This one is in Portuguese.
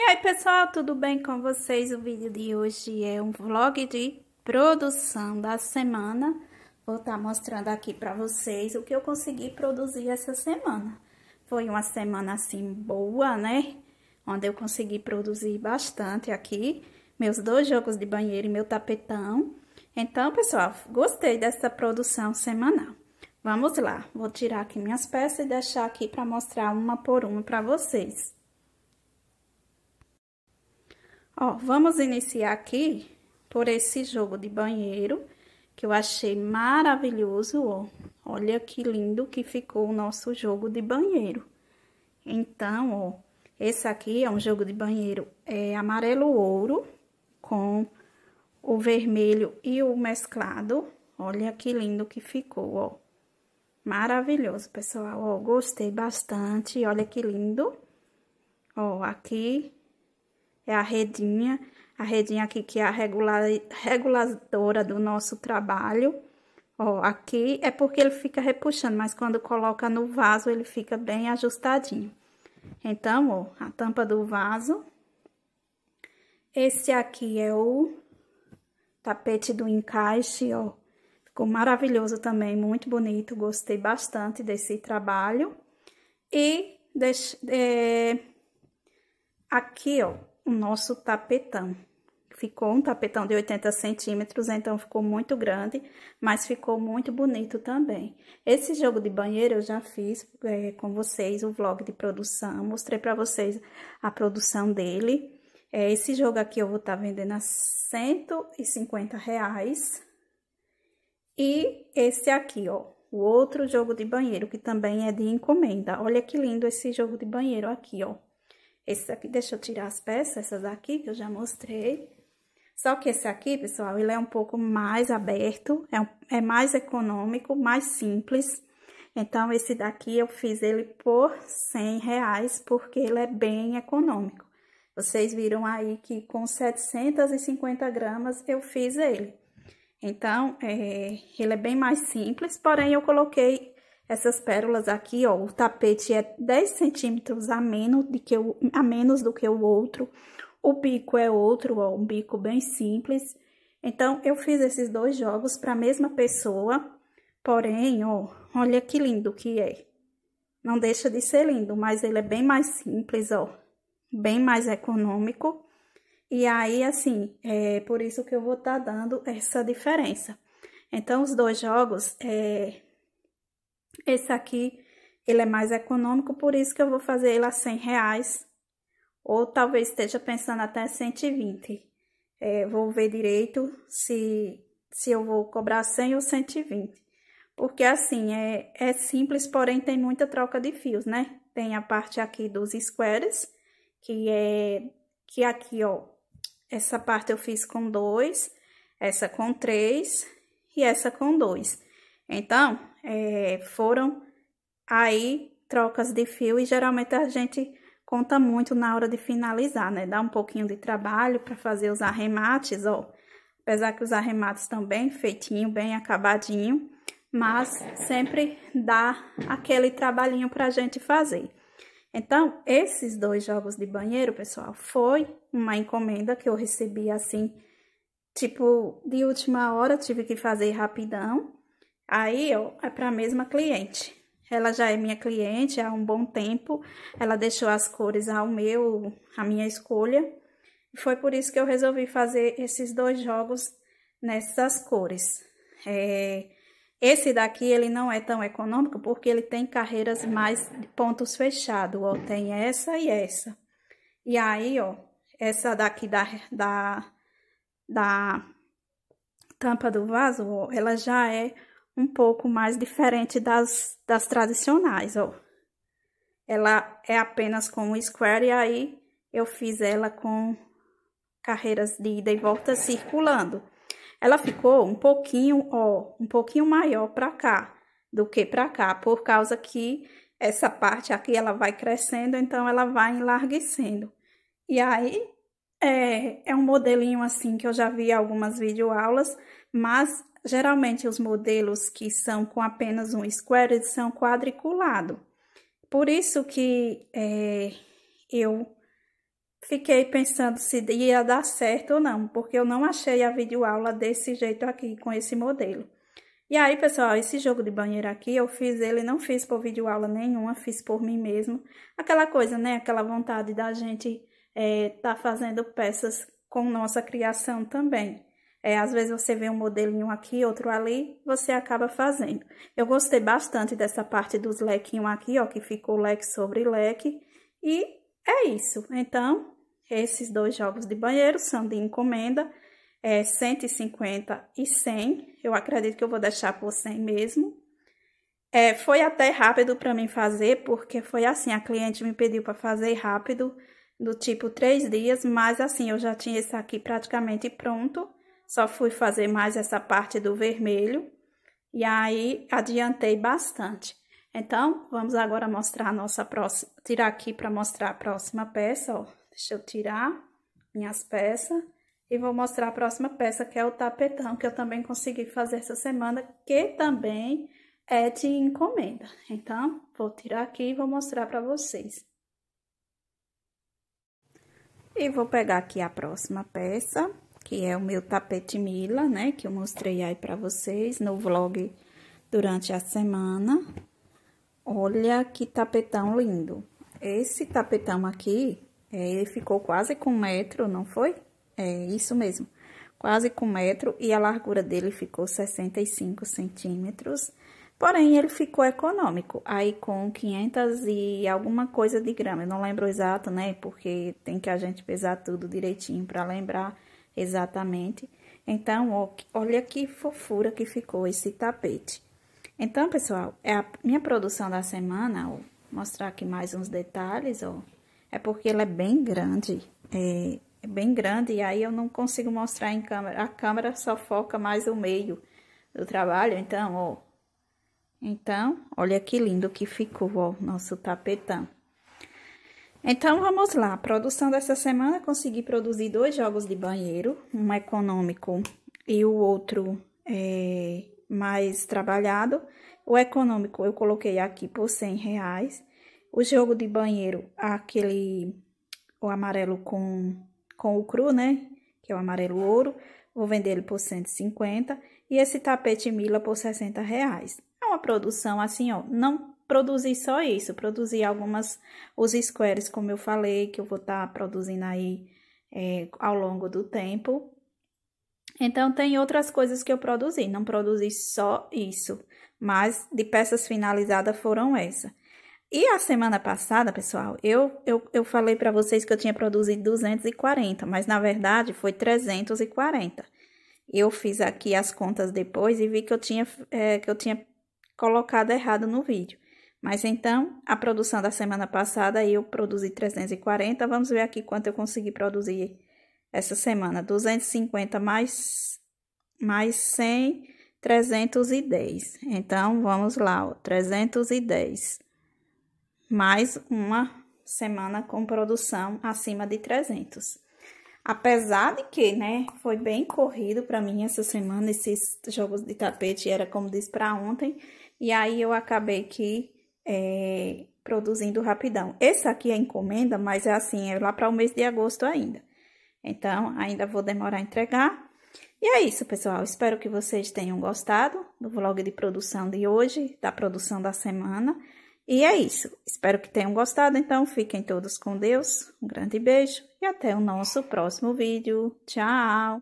E aí pessoal, tudo bem com vocês? O vídeo de hoje é um vlog de produção da semana. Vou estar tá mostrando aqui para vocês o que eu consegui produzir essa semana. Foi uma semana assim boa, né? Onde eu consegui produzir bastante aqui meus dois jogos de banheiro e meu tapetão. Então, pessoal, gostei dessa produção semanal. Vamos lá, vou tirar aqui minhas peças e deixar aqui para mostrar uma por uma para vocês. Ó, vamos iniciar aqui por esse jogo de banheiro, que eu achei maravilhoso, ó. Olha que lindo que ficou o nosso jogo de banheiro. Então, ó, esse aqui é um jogo de banheiro é, amarelo-ouro com o vermelho e o mesclado. Olha que lindo que ficou, ó. Maravilhoso, pessoal, ó, gostei bastante, olha que lindo. Ó, aqui é a redinha, a redinha aqui que é a regular, reguladora do nosso trabalho. Ó, aqui é porque ele fica repuxando, mas quando coloca no vaso, ele fica bem ajustadinho. Então, ó, a tampa do vaso. Esse aqui é o tapete do encaixe, ó. Ficou maravilhoso também, muito bonito, gostei bastante desse trabalho. E é, aqui, ó, o nosso tapetão. Ficou um tapetão de 80 centímetros, então ficou muito grande, mas ficou muito bonito também. Esse jogo de banheiro eu já fiz é, com vocês, o vlog de produção, mostrei para vocês a produção dele. É, esse jogo aqui eu vou estar tá vendendo a 150 reais. E esse aqui, ó, o outro jogo de banheiro, que também é de encomenda. Olha que lindo esse jogo de banheiro aqui, ó. Esse aqui, deixa eu tirar as peças, essas aqui que eu já mostrei. Só que esse aqui, pessoal, ele é um pouco mais aberto, é, um, é mais econômico, mais simples. Então, esse daqui eu fiz ele por 100 reais, porque ele é bem econômico. Vocês viram aí que com 750 gramas eu fiz ele. Então, é, ele é bem mais simples, porém eu coloquei essas pérolas aqui, ó, o tapete é 10 centímetros a menos, de que o, a menos do que o outro. O bico é outro, ó, um bico bem simples. Então, eu fiz esses dois jogos para a mesma pessoa, porém, ó, olha que lindo que é. Não deixa de ser lindo, mas ele é bem mais simples, ó, bem mais econômico. E aí, assim, é por isso que eu vou estar tá dando essa diferença. Então, os dois jogos, é, esse aqui, ele é mais econômico, por isso que eu vou fazer ele a 100 reais. Ou talvez esteja pensando até 120. É, vou ver direito se, se eu vou cobrar 100 ou 120. Porque assim, é, é simples, porém tem muita troca de fios, né? Tem a parte aqui dos squares, que é... Que aqui, ó, essa parte eu fiz com dois, essa com três e essa com dois. Então, é, foram aí trocas de fio e geralmente a gente conta muito na hora de finalizar, né? Dá um pouquinho de trabalho para fazer os arremates, ó. Apesar que os arremates estão bem feitinho, bem acabadinho, mas sempre dá aquele trabalhinho para a gente fazer. Então, esses dois jogos de banheiro, pessoal, foi uma encomenda que eu recebi assim, tipo, de última hora, tive que fazer rapidão. Aí ó, é para a mesma cliente. Ela já é minha cliente há um bom tempo. Ela deixou as cores ao meu, a minha escolha. Foi por isso que eu resolvi fazer esses dois jogos nessas cores. É, esse daqui ele não é tão econômico porque ele tem carreiras mais de pontos fechados, ó, tem essa e essa. E aí, ó, essa daqui da, da, da tampa do vaso, ó, ela já é um pouco mais diferente das, das tradicionais, ó. Ela é apenas com o square e aí eu fiz ela com carreiras de ida e volta circulando. Ela ficou um pouquinho, ó, um pouquinho maior para cá do que para cá, por causa que essa parte aqui ela vai crescendo, então ela vai enlarguecendo. E aí é, é um modelinho assim que eu já vi algumas videoaulas, mas geralmente os modelos que são com apenas um square são quadriculado. Por isso que é, eu fiquei pensando se ia dar certo ou não, porque eu não achei a videoaula desse jeito aqui, com esse modelo. E aí, pessoal, esse jogo de banheiro aqui, eu fiz ele, não fiz por videoaula nenhuma, fiz por mim mesmo. Aquela coisa, né? Aquela vontade da gente está é, tá fazendo peças com nossa criação também. É, às vezes você vê um modelinho aqui, outro ali, você acaba fazendo. Eu gostei bastante dessa parte dos lequinhos aqui, ó, que ficou leque sobre leque. E é isso. Então, esses dois jogos de banheiro são de encomenda, é 150 e 100. Eu acredito que eu vou deixar por 100 mesmo. É, foi até rápido para mim fazer, porque foi assim, a cliente me pediu para fazer rápido do tipo três dias, mas assim, eu já tinha esse aqui praticamente pronto, só fui fazer mais essa parte do vermelho, e aí adiantei bastante. Então, vamos agora mostrar a nossa próxima, tirar aqui para mostrar a próxima peça, ó. Deixa eu tirar minhas peças e vou mostrar a próxima peça, que é o tapetão, que eu também consegui fazer essa semana, que também é de encomenda. Então, vou tirar aqui e vou mostrar para vocês. E vou pegar aqui a próxima peça, que é o meu tapete mila, né? Que eu mostrei aí pra vocês no vlog durante a semana. Olha que tapetão lindo. Esse tapetão aqui, é, ele ficou quase com um metro, não foi? É, isso mesmo. Quase com um metro e a largura dele ficou 65 centímetros Porém, ele ficou econômico, aí com 500 e alguma coisa de grama. Eu não lembro exato, né? Porque tem que a gente pesar tudo direitinho para lembrar exatamente. Então, ó, olha que fofura que ficou esse tapete. Então, pessoal, é a minha produção da semana, Vou mostrar aqui mais uns detalhes, ó. É porque ele é bem grande, é, é bem grande, e aí eu não consigo mostrar em câmera. A câmera só foca mais o meio do trabalho, então, ó então, olha que lindo que ficou, o nosso tapetão. Então, vamos lá. A produção dessa semana, consegui produzir dois jogos de banheiro. Um econômico e o outro é, mais trabalhado. O econômico eu coloquei aqui por 100 reais. O jogo de banheiro, aquele... O amarelo com, com o cru, né? Que é o amarelo ouro. Vou vender ele por 150. E esse tapete Mila por 60 reais uma produção assim, ó, não produzir só isso, produzir algumas, os squares, como eu falei, que eu vou estar tá produzindo aí é, ao longo do tempo. Então, tem outras coisas que eu produzi, não produzi só isso, mas de peças finalizadas foram essa. E a semana passada, pessoal, eu, eu, eu falei para vocês que eu tinha produzido 240, mas na verdade foi 340. Eu fiz aqui as contas depois e vi que eu tinha, é, que eu tinha colocado errado no vídeo. Mas então, a produção da semana passada eu produzi 340, vamos ver aqui quanto eu consegui produzir essa semana. 250 mais, mais 100, 310. Então, vamos lá, ó, 310. Mais uma semana com produção acima de 300. Apesar de que, né, foi bem corrido para mim essa semana, esses jogos de tapete, era como disse para ontem, e aí eu acabei que é, produzindo rapidão. Esse aqui é encomenda, mas é assim, é lá para o mês de agosto ainda. Então, ainda vou demorar a entregar. E é isso, pessoal. Espero que vocês tenham gostado do vlog de produção de hoje, da produção da semana. E é isso. Espero que tenham gostado. Então, fiquem todos com Deus. Um grande beijo e até o nosso próximo vídeo. Tchau!